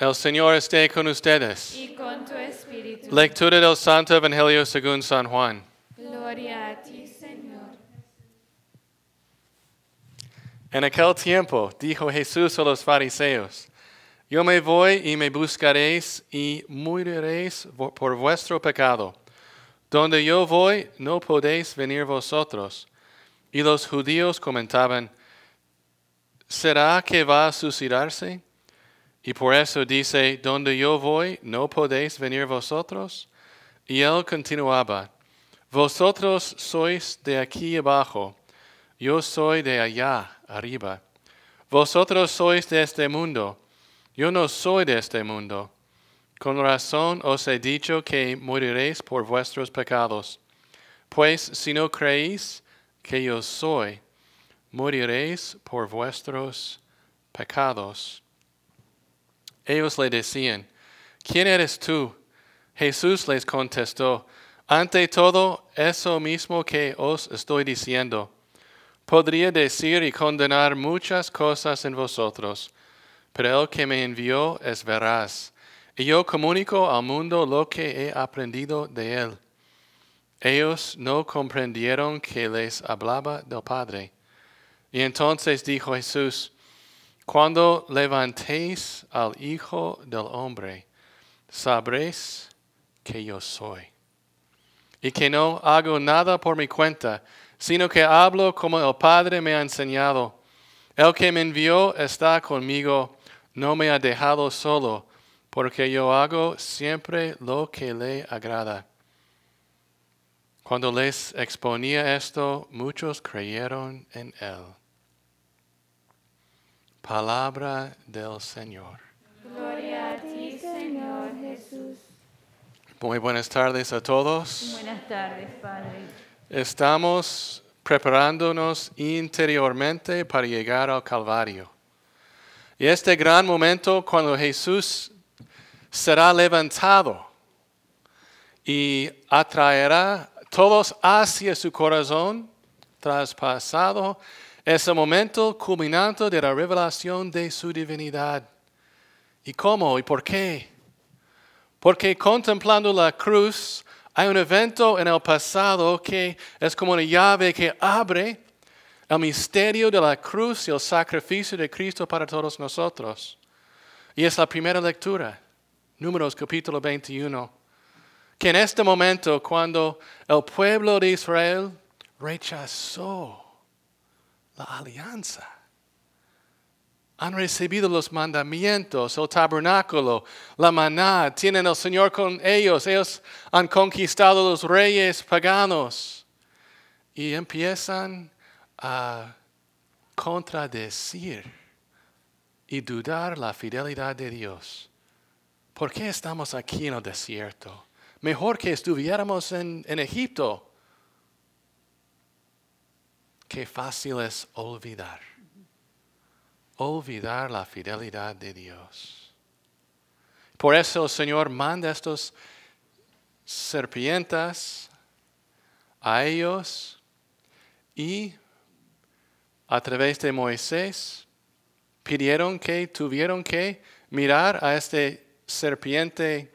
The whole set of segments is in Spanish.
El Señor esté con ustedes. Y con tu espíritu. Lectura del Santo Evangelio según San Juan. Gloria a ti, Señor. En aquel tiempo dijo Jesús a los fariseos, Yo me voy y me buscaréis y moriréis por vuestro pecado. Donde yo voy no podéis venir vosotros. Y los judíos comentaban, ¿será que va a suicidarse? Y por eso dice, donde yo voy, no podéis venir vosotros. Y él continuaba, vosotros sois de aquí abajo, yo soy de allá arriba. Vosotros sois de este mundo, yo no soy de este mundo. Con razón os he dicho que moriréis por vuestros pecados. Pues si no creéis que yo soy, moriréis por vuestros pecados. Ellos le decían, ¿quién eres tú? Jesús les contestó, ante todo, eso mismo que os estoy diciendo. Podría decir y condenar muchas cosas en vosotros, pero el que me envió es veraz, y yo comunico al mundo lo que he aprendido de él. Ellos no comprendieron que les hablaba del Padre. Y entonces dijo Jesús, cuando levantéis al Hijo del Hombre, sabréis que yo soy. Y que no hago nada por mi cuenta, sino que hablo como el Padre me ha enseñado. El que me envió está conmigo, no me ha dejado solo, porque yo hago siempre lo que le agrada. Cuando les exponía esto, muchos creyeron en él. Palabra del Señor. Gloria a ti, Señor Jesús. Muy buenas tardes a todos. Buenas tardes, Padre. Estamos preparándonos interiormente para llegar al Calvario. Y este gran momento cuando Jesús será levantado y atraerá todos hacia su corazón traspasado es el momento culminante de la revelación de su divinidad. ¿Y cómo? ¿Y por qué? Porque contemplando la cruz hay un evento en el pasado que es como una llave que abre el misterio de la cruz y el sacrificio de Cristo para todos nosotros. Y es la primera lectura, Números capítulo 21, que en este momento cuando el pueblo de Israel rechazó la alianza. Han recibido los mandamientos, el tabernáculo, la maná, tienen el Señor con ellos, ellos han conquistado los reyes paganos y empiezan a contradecir y dudar la fidelidad de Dios. ¿Por qué estamos aquí en el desierto? Mejor que estuviéramos en, en Egipto Qué fácil es olvidar. Olvidar la fidelidad de Dios. Por eso el Señor manda a estos serpientes a ellos y a través de Moisés pidieron que tuvieron que mirar a este serpiente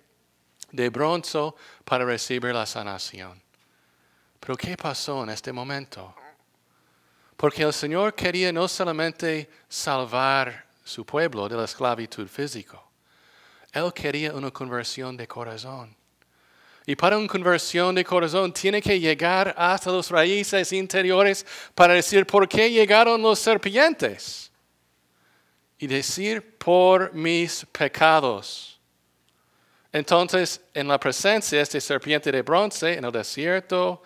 de bronzo para recibir la sanación. Pero ¿qué pasó en este momento? Porque el Señor quería no solamente salvar su pueblo de la esclavitud física, Él quería una conversión de corazón. Y para una conversión de corazón tiene que llegar hasta las raíces interiores para decir por qué llegaron los serpientes. Y decir por mis pecados. Entonces, en la presencia de este serpiente de bronce en el desierto,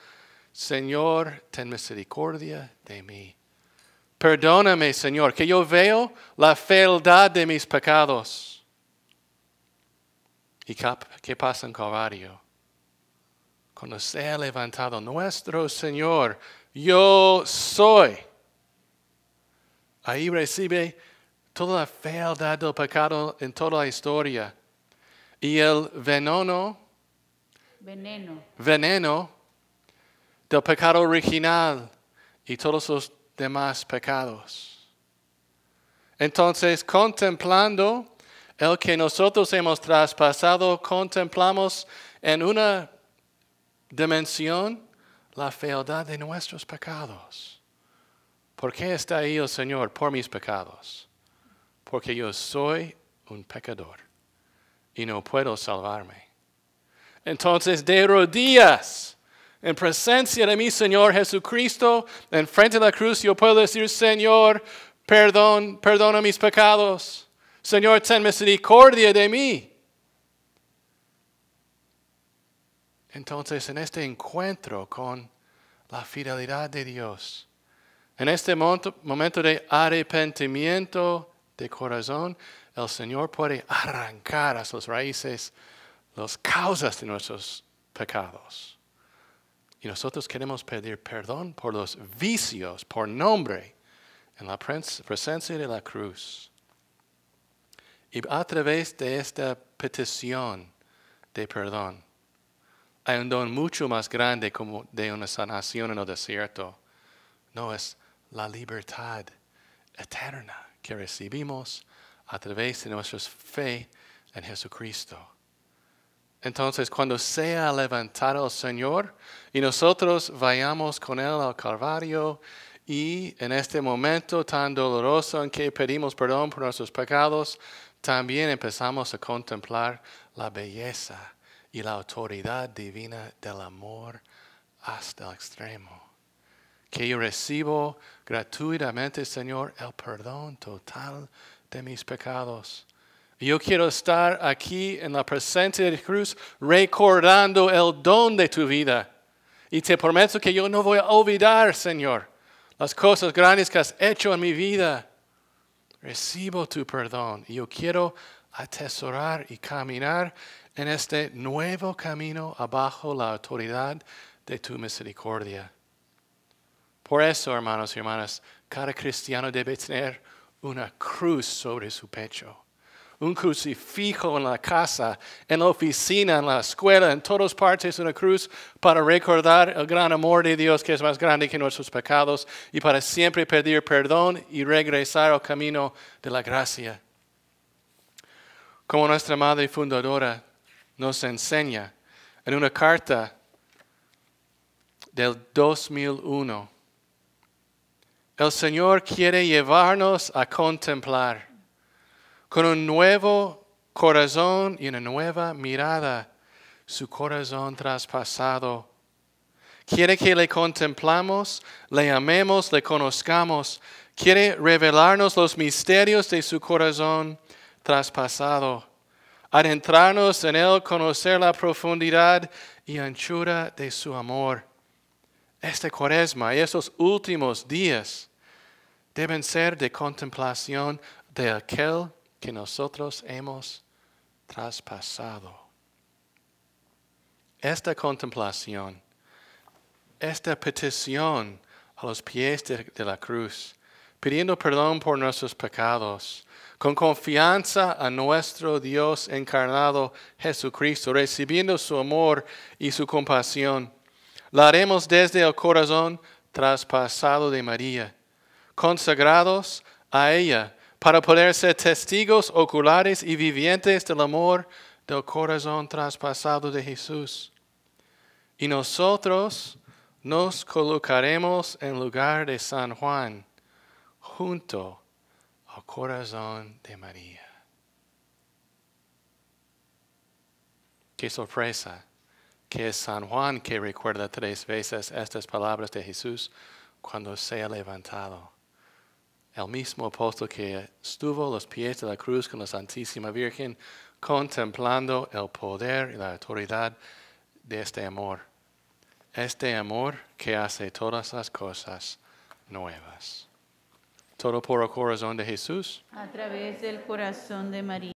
Señor, ten misericordia de mí. Perdóname, Señor, que yo veo la fealdad de mis pecados. ¿Y qué pasa en Calvario? Cuando sea levantado nuestro Señor, yo soy. Ahí recibe toda la fealdad del pecado en toda la historia. Y el veneno, veneno, veneno del pecado original y todos los demás pecados. Entonces, contemplando el que nosotros hemos traspasado, contemplamos en una dimensión la fealdad de nuestros pecados. ¿Por qué está ahí el Señor? Por mis pecados. Porque yo soy un pecador y no puedo salvarme. Entonces, de rodillas, en presencia de mi Señor Jesucristo, en frente de la cruz, yo puedo decir, Señor, perdón, perdona mis pecados. Señor, ten misericordia de mí. Entonces, en este encuentro con la fidelidad de Dios, en este momento de arrepentimiento de corazón, el Señor puede arrancar a sus raíces las causas de nuestros pecados. Y nosotros queremos pedir perdón por los vicios, por nombre, en la presencia de la cruz. Y a través de esta petición de perdón, hay un don mucho más grande como de una sanación en el desierto. No es la libertad eterna que recibimos a través de nuestra fe en Jesucristo. Entonces, cuando sea levantado el Señor y nosotros vayamos con Él al Calvario y en este momento tan doloroso en que pedimos perdón por nuestros pecados, también empezamos a contemplar la belleza y la autoridad divina del amor hasta el extremo. Que yo recibo gratuitamente, Señor, el perdón total de mis pecados yo quiero estar aquí en la presencia de Cruz recordando el don de tu vida. Y te prometo que yo no voy a olvidar, Señor, las cosas grandes que has hecho en mi vida. Recibo tu perdón. Y yo quiero atesorar y caminar en este nuevo camino abajo la autoridad de tu misericordia. Por eso, hermanos y hermanas, cada cristiano debe tener una cruz sobre su pecho un crucifijo en la casa, en la oficina, en la escuela, en todas partes una cruz para recordar el gran amor de Dios que es más grande que nuestros pecados y para siempre pedir perdón y regresar al camino de la gracia. Como nuestra madre fundadora nos enseña en una carta del 2001, el Señor quiere llevarnos a contemplar con un nuevo corazón y una nueva mirada, su corazón traspasado. Quiere que le contemplamos, le amemos, le conozcamos. Quiere revelarnos los misterios de su corazón traspasado, adentrarnos en él, conocer la profundidad y anchura de su amor. Este cuaresma y esos últimos días deben ser de contemplación de aquel que nosotros hemos traspasado. Esta contemplación, esta petición a los pies de, la cruz, pidiendo perdón por nuestros pecados, con confianza a nuestro Dios encarnado Jesucristo, recibiendo su amor y su compasión. La haremos desde el corazón traspasado de María, consagrados a ella para poder ser testigos oculares y vivientes del amor del corazón traspasado de Jesús. Y nosotros nos colocaremos en lugar de San Juan, junto al corazón de María. Qué sorpresa que es San Juan que recuerda tres veces estas palabras de Jesús cuando sea levantado el mismo apóstol que estuvo a los pies de la cruz con la Santísima Virgen, contemplando el poder y la autoridad de este amor. Este amor que hace todas las cosas nuevas. Todo por el corazón de Jesús. A través del corazón de María.